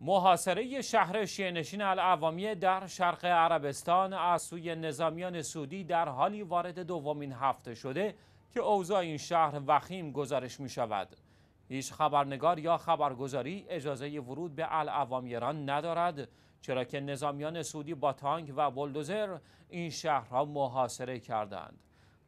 محاصره شهر شیعنشین العوامیه در شرق عربستان از سوی نظامیان سعودی در حالی وارد دومین هفته شده که اوضاع این شهر وخیم گزارش می شود. هیچ خبرنگار یا خبرگزاری اجازه ورود به العوامیران ندارد چرا که نظامیان سعودی با تانک و بلدوزر این شهر را محاصره کردند.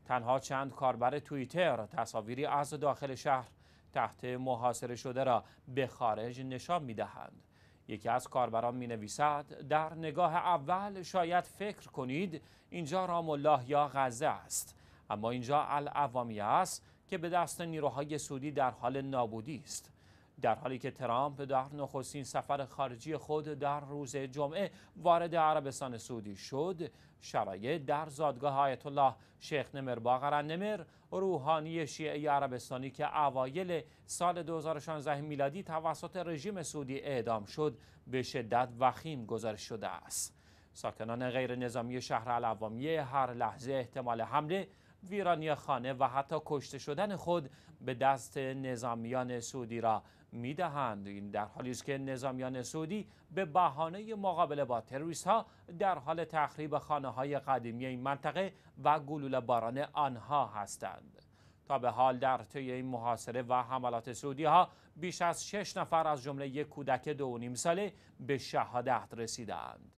تنها چند کاربر توییتر تصاویری از داخل شهر تحت محاصره شده را به خارج نشان می دهند. یکی از کاربران می نویسد در نگاه اول شاید فکر کنید اینجا رام الله یا غزه است اما اینجا العوامیه است که به دست نیروهای سودی در حال نابودی است در حالی که ترامپ در نخستین سفر خارجی خود در روز جمعه وارد عربستان سعودی شد شرایط در زادگاه آیت الله شیخ نمر باقر نمر روحانی شیعه عربستانی که اوایل سال 2016 میلادی توسط رژیم سعودی اعدام شد به شدت وخیم گزارش شده است ساکنان غیر نظامی شهر العوامیه هر لحظه احتمال حمله ویرانی خانه و حتی کشته شدن خود به دست نظامیان سعودی را میدهند این در حالی است که نظامیان سعودی به بهانه مقابله با تروریست ها در حال تخریب خانه های قدیمی این منطقه و گلوله باران آنها هستند تا به حال در طی این محاصره و حملات سعودی ها بیش از شش نفر از جمله یک کودک دو و نیم ساله به شهادت رسیدند